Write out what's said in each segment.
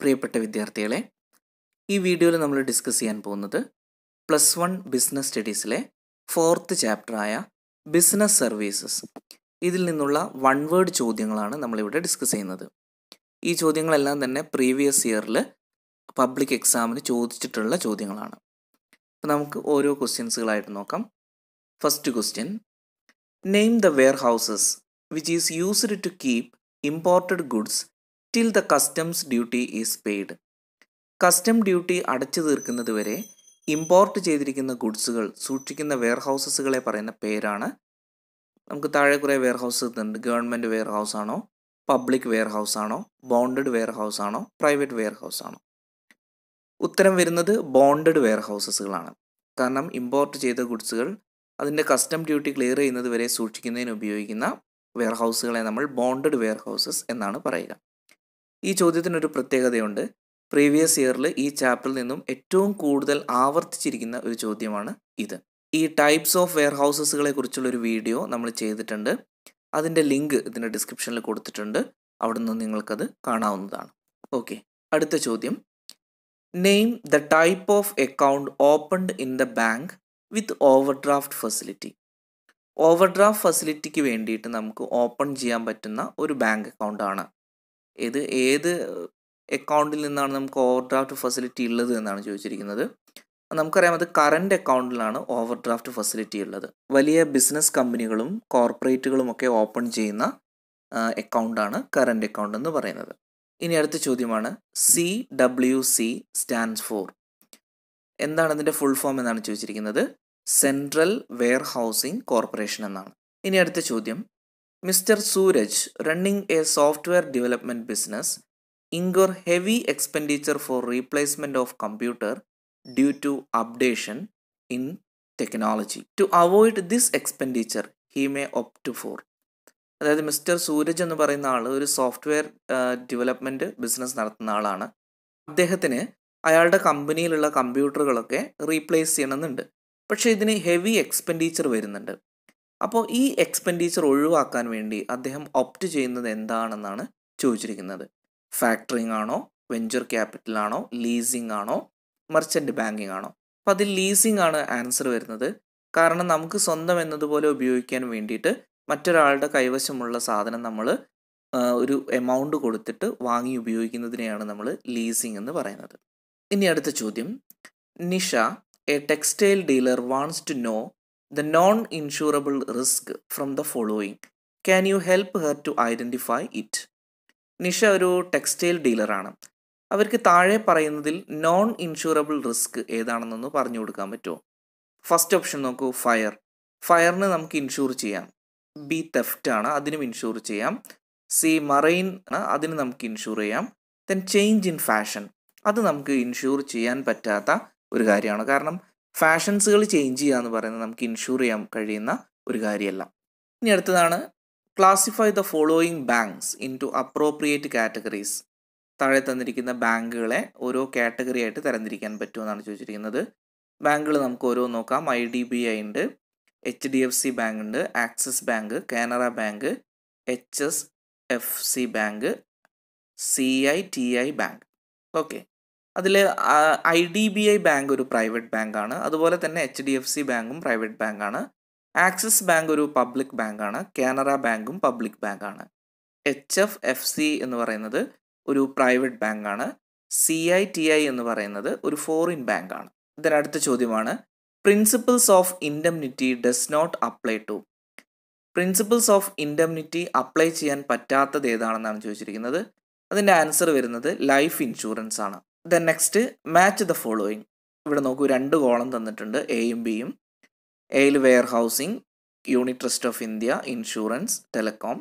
പ്രിയപ്പെട്ട വിദ്യാർത്ഥികളെ ഈ വീഡിയോയിൽ നമ്മൾ ഡിസ്കസ് ചെയ്യാൻ പോകുന്നത് പ്ലസ് വൺ ബിസിനസ് സ്റ്റഡീസിലെ ഫോർത്ത് ചാപ്റ്ററായ ബിസിനസ് സർവീസസ് ഇതിൽ നിന്നുള്ള വൺ വേർഡ് ചോദ്യങ്ങളാണ് നമ്മളിവിടെ ഡിസ്കസ് ചെയ്യുന്നത് ഈ ചോദ്യങ്ങളെല്ലാം തന്നെ പ്രീവിയസ് ഇയറിൽ പബ്ലിക് എക്സാമിന് ചോദിച്ചിട്ടുള്ള ചോദ്യങ്ങളാണ് അപ്പോൾ നമുക്ക് ഓരോ ക്വസ്റ്റ്യൻസുകളായിട്ട് നോക്കാം first question name the warehouses which is used to keep imported goods still the customs duty is paid custom duty അടച്ചു തീർക്കുന്നതുവരെ ഇമ്പോർട്ട് ചെയ്തിരിക്കുന്ന ഗുഡ്സുകൾ സൂക്ഷിക്കുന്ന വെയർ ഹൗസസുകളെ പറയുന്ന പേരാണ് നമുക്ക് താഴെ കുറേ വെയർ വെയർഹൗസ് ഉണ്ട് ഗവൺമെൻറ് വെയർ ഹൗസ് ആണോ പബ്ലിക് വെയർ ഹൗസ് ആണോ ബോണ്ടഡ് വെയർ ഹൗസ് ആണോ പ്രൈവറ്റ് വെയർ ഹൗസ് ആണോ ഉത്തരം വരുന്നത് ബോണ്ടഡ് വെയർ ഹൗസസുകളാണ് കാരണം ഇമ്പോർട്ട് ചെയ്ത ഗുഡ്സുകൾ അതിൻ്റെ കസ്റ്റം ഡ്യൂട്ടി ക്ലിയർ ചെയ്യുന്നത് വരെ സൂക്ഷിക്കുന്നതിന് ഉപയോഗിക്കുന്ന വെയർ ഹൗസുകളെ നമ്മൾ ബോണ്ടഡ് വെയർ ഹൗസസ് എന്നാണ് പറയുക ഈ ചോദ്യത്തിനൊരു പ്രത്യേകതയുണ്ട് പ്രീവിയസ് ഇയറിൽ ഈ ചാപ്റ്ററിൽ നിന്നും ഏറ്റവും കൂടുതൽ ആവർത്തിച്ചിരിക്കുന്ന ഒരു ചോദ്യമാണ് ഇത് ഈ ടൈപ്സ് ഓഫ് വെയർ ഹൗസസുകളെ കുറിച്ചുള്ള ഒരു വീഡിയോ നമ്മൾ ചെയ്തിട്ടുണ്ട് അതിൻ്റെ ലിങ്ക് ഇതിൻ്റെ ഡിസ്ക്രിപ്ഷനിൽ കൊടുത്തിട്ടുണ്ട് അവിടെ നിന്ന് നിങ്ങൾക്കത് കാണാവുന്നതാണ് ഓക്കെ അടുത്ത ചോദ്യം name the type of account opened in the bank with overdraft facility overdraft ഫെസിലിറ്റിക്ക് വേണ്ടിയിട്ട് നമുക്ക് ഓപ്പൺ ചെയ്യാൻ പറ്റുന്ന ഒരു ബാങ്ക് അക്കൗണ്ടാണ് ഇത് ഏത് അക്കൗണ്ടിൽ നിന്നാണ് നമുക്ക് ഓവർ ഡ്രാഫ്റ്റ് ഫെസിലിറ്റി ഉള്ളത് എന്നാണ് ചോദിച്ചിരിക്കുന്നത് നമുക്കറിയാം അത് കറണ്ട് അക്കൗണ്ടിലാണ് ഓവർ ഡ്രാഫ്റ്റ് ഫെസിലിറ്റി ഉള്ളത് വലിയ ബിസിനസ് കമ്പനികളും കോർപ്പറേറ്റുകളും ഒക്കെ ഓപ്പൺ ചെയ്യുന്ന അക്കൗണ്ടാണ് കറണ്ട് അക്കൗണ്ട് എന്ന് പറയുന്നത് ഇനി അടുത്ത ചോദ്യമാണ് C W C stands for എന്താണ് അതിൻ്റെ ഫുൾ ഫോം എന്നാണ് ചോദിച്ചിരിക്കുന്നത് സെൻട്രൽ വെയർ ഹൗസിംഗ് കോർപ്പറേഷൻ എന്നാണ് ഇനി അടുത്ത ചോദ്യം mister Suraj running a software development business incur heavy expenditure for replacement of computer due to updation in technology to avoid this expenditure he may opt for അതായത് mister Suraj എന്ന് പറയുന്ന ആൾ ഒരു software development business നടത്തുന്ന ആളാണ് അദ്ദേഹത്തിന് അയാളുടെ കമ്പനിയിലുള്ള കമ്പ്യൂട്ടറുകളൊക്കെ replace ചെയ്യണമെന്നുണ്ട് പക്ഷേ ഇതിന് ഹെവി എക്സ്പെൻഡിച്ചർ വരുന്നുണ്ട് അപ്പോൾ ഈ എക്സ്പെൻഡിച്ചർ ഒഴിവാക്കാൻ വേണ്ടി അദ്ദേഹം ഒപ്റ്റ് ചെയ്യുന്നത് എന്താണെന്നാണ് ചോദിച്ചിരിക്കുന്നത് ഫാക്ടറിങ് ആണോ വെഞ്ചർ ക്യാപിറ്റൽ ആണോ ലീസിംഗ് ആണോ മർച്ചൻ്റ് ബാങ്കിങ് ആണോ അപ്പോൾ അതിൽ ലീസിംഗ് ആണ് ആൻസർ വരുന്നത് കാരണം നമുക്ക് സ്വന്തം എന്നതുപോലെ ഉപയോഗിക്കാൻ വേണ്ടിയിട്ട് മറ്റൊരാളുടെ കൈവശമുള്ള സാധനം നമ്മൾ ഒരു എമൗണ്ട് കൊടുത്തിട്ട് വാങ്ങി ഉപയോഗിക്കുന്നതിനെയാണ് നമ്മൾ ലീസിംഗ് എന്ന് പറയുന്നത് ഇനി അടുത്ത ചോദ്യം Nisha a textile dealer wants to know the non insurable risk from the following can you help her to identify it Nisha ഒരു ടെക്സ്റ്റൈൽ ഡീലറാണ് അവർക്ക് താഴെ പറയുന്നതിൽ നോൺ ഇൻഷുറബിൾ റിസ്ക് ഏതാണെന്നൊന്ന് പറഞ്ഞു കൊടുക്കാൻ പറ്റുമോ ഫസ്റ്റ് ഓപ്ഷൻ നോക്കൂ ഫയർ ഫയറിന് നമുക്ക് ഇൻഷുർ ചെയ്യാം ബി തെഫ്റ്റ് ആണ് അതിനും ഇൻഷുർ ചെയ്യാം സി മറൈൻ ആണ് അതിന് നമുക്ക് ഇൻഷുർ ചെയ്യാം ദെൻ ചേഞ്ച് ഇൻ ഫാഷൻ അത് നമുക്ക് ഇൻഷുർ ചെയ്യാൻ പറ്റാത്ത ഒരു കാര്യമാണ് കാരണം ഫാഷൻസുകൾ ചേഞ്ച് ചെയ്യുക എന്ന് പറയുന്നത് നമുക്ക് ഇൻഷുർ ചെയ്യാൻ കഴിയുന്ന ഒരു കാര്യമല്ല ഇനി അടുത്തതാണ് classify the following banks into appropriate categories താഴെ തന്നിരിക്കുന്ന ബാങ്കുകളെ ഓരോ കാറ്റഗറി ആയിട്ട് തരംതിരിക്കാൻ പറ്റുമെന്നാണ് ചോദിച്ചിരിക്കുന്നത് ബാങ്കുകൾ നമുക്ക് ഓരോ നോക്കാം ഐ ഡി ബി ഐ ഉണ്ട് H D F C bank ഉണ്ട് axis bank Canara bank H S F C bank C I T I bank okay അതിൽ I D B I bank ഒരു പ്രൈവറ്റ് ബാങ്കാണ് അതുപോലെ തന്നെ എച്ച് ഡി എഫ് സി ബാങ്കും private ബാങ്കാണ് axis bank ഒരു public ബാങ്കാണ് കാനറ ബാങ്കും പബ്ലിക് ബാങ്കാണ് എച്ച് എഫ് എഫ് സി എന്ന് പറയുന്നത് ഒരു പ്രൈവറ്റ് ബാങ്കാണ് സി ഐ ടി ഐ എന്ന് പറയുന്നത് ഒരു ഫോറിൻ ബാങ്കാണ് ഇതിനടുത്ത ചോദ്യമാണ് principles of indemnity does not apply to principles of indemnity apply ചെയ്യാൻ പറ്റാത്തത് ഏതാണെന്നാണ് ചോദിച്ചിരിക്കുന്നത് അതിൻ്റെ ആൻസർ വരുന്നത് ലൈഫ് ഇൻഷുറൻസ് ആണ് then next match the following ഇവിടെ നോക്കൂ രണ്ട് കോളം തന്നിട്ടുണ്ട് എയും ബിയും എയിൽ warehousing unit trust of India insurance telecom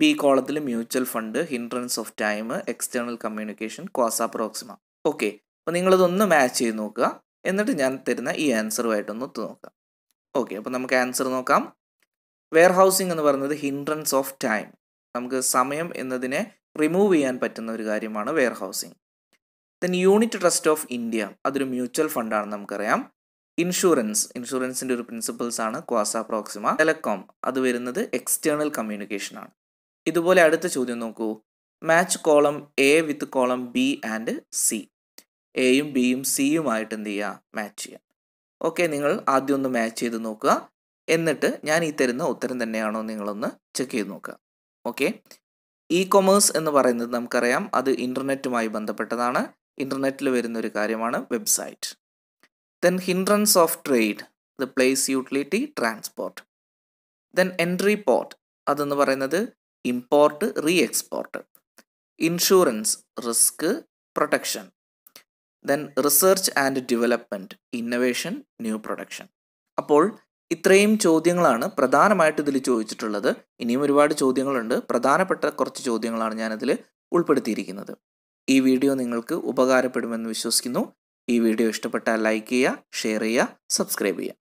B കോളത്തിൽ mutual fund hindrance of time external communication causa proxima okay അപ്പോൾ നിങ്ങളിതൊന്ന് മാച്ച് ചെയ്ത് നോക്കുക എന്നിട്ട് ഞാൻ തരുന്ന ഈ ആൻസറുമായിട്ടൊന്ന് ഒത്തു നോക്കുക ഓക്കെ അപ്പോൾ നമുക്ക് ആൻസർ നോക്കാം വെയർ ഹൗസിംഗ് എന്ന് പറയുന്നത് ഹിൻഡ്രൻസ് ഓഫ് ടൈം നമുക്ക് സമയം എന്നതിനെ റിമൂവ് ചെയ്യാൻ പറ്റുന്ന ഒരു കാര്യമാണ് warehousing then unit trust of India അതൊരു മ്യൂച്വൽ ഫണ്ടാണ് നമുക്കറിയാം ഇൻഷുറൻസ് ഇൻഷുറൻസിൻ്റെ ഒരു പ്രിൻസിപ്പിൾസ് ആണ് ക്വാസ പ്രോക്സിമ ടെലകോം അത് വരുന്നത് എക്സ്റ്റേണൽ കമ്മ്യൂണിക്കേഷൻ ആണ് ഇതുപോലെ അടുത്ത ചോദ്യം നോക്കൂ match column A with column B and C എയും ബിയും സിയുമായിട്ട് എന്ത് ചെയ്യുക മാച്ച് ചെയ്യുക ഓക്കെ നിങ്ങൾ ആദ്യം ഒന്ന് മാച്ച് ചെയ്ത് നോക്കുക എന്നിട്ട് ഞാൻ ഈ തരുന്ന ഉത്തരം തന്നെയാണോ നിങ്ങളൊന്ന് ചെക്ക് ചെയ്ത് നോക്കുക ഓക്കെ ഇ കൊമേഴ്സ് എന്ന് പറയുന്നത് നമുക്കറിയാം അത് ഇൻ്റർനെറ്റുമായി ബന്ധപ്പെട്ടതാണ് ഇൻ്റർനെറ്റിൽ വരുന്ന ഒരു കാര്യമാണ് website then hindrance of trade the place utility transport then entry port അതെന്ന് പറയുന്നത് import re export insurance risk protection then research and development innovation new production അപ്പോൾ ഇത്രയും ചോദ്യങ്ങളാണ് പ്രധാനമായിട്ട് ഇതിൽ ചോദിച്ചിട്ടുള്ളത് ഇനിയും ഒരുപാട് ചോദ്യങ്ങളുണ്ട് പ്രധാനപ്പെട്ട കുറച്ച് ചോദ്യങ്ങളാണ് ഞാനതിൽ ഉൾപ്പെടുത്തിയിരിക്കുന്നത് ഈ വീഡിയോ നിങ്ങൾക്ക് ഉപകാരപ്പെടുമെന്ന് വിശ്വസിക്കുന്നു ഈ വീഡിയോ ഇഷ്ടപ്പെട്ടാൽ ലൈക്ക് ചെയ്യുക ഷെയർ ചെയ്യുക സബ്സ്ക്രൈബ് ചെയ്യുക